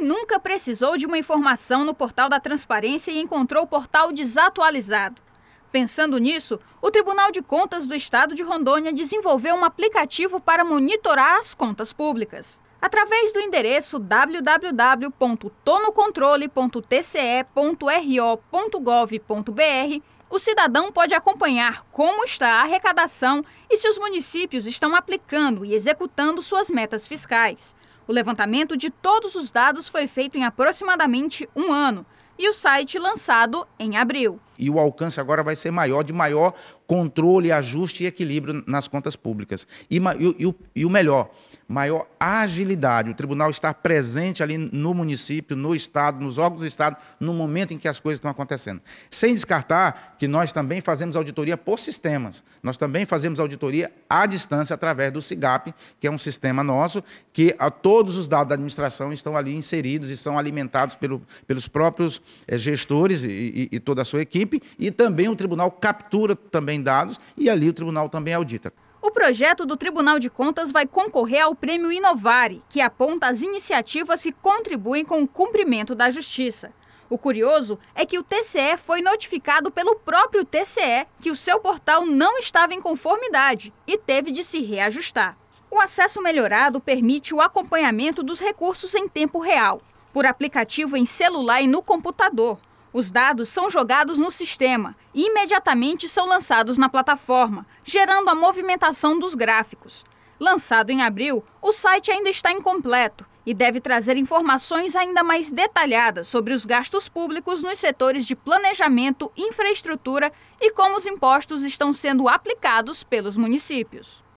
nunca precisou de uma informação no portal da transparência e encontrou o portal desatualizado? Pensando nisso, o Tribunal de Contas do Estado de Rondônia desenvolveu um aplicativo para monitorar as contas públicas. Através do endereço www.tonocontrole.tce.ro.gov.br, o cidadão pode acompanhar como está a arrecadação e se os municípios estão aplicando e executando suas metas fiscais. O levantamento de todos os dados foi feito em aproximadamente um ano e o site lançado em abril e o alcance agora vai ser maior, de maior controle, ajuste e equilíbrio nas contas públicas. E, e, e, e o melhor, maior agilidade. O tribunal estar presente ali no município, no Estado, nos órgãos do Estado, no momento em que as coisas estão acontecendo. Sem descartar que nós também fazemos auditoria por sistemas. Nós também fazemos auditoria à distância através do CIGAP, que é um sistema nosso, que a, todos os dados da administração estão ali inseridos e são alimentados pelo, pelos próprios é, gestores e, e, e toda a sua equipe e também o tribunal captura também dados e ali o tribunal também audita. O projeto do Tribunal de Contas vai concorrer ao prêmio Inovare, que aponta as iniciativas que contribuem com o cumprimento da justiça. O curioso é que o TCE foi notificado pelo próprio TCE que o seu portal não estava em conformidade e teve de se reajustar. O acesso melhorado permite o acompanhamento dos recursos em tempo real, por aplicativo em celular e no computador, os dados são jogados no sistema e imediatamente são lançados na plataforma, gerando a movimentação dos gráficos. Lançado em abril, o site ainda está incompleto e deve trazer informações ainda mais detalhadas sobre os gastos públicos nos setores de planejamento, infraestrutura e como os impostos estão sendo aplicados pelos municípios.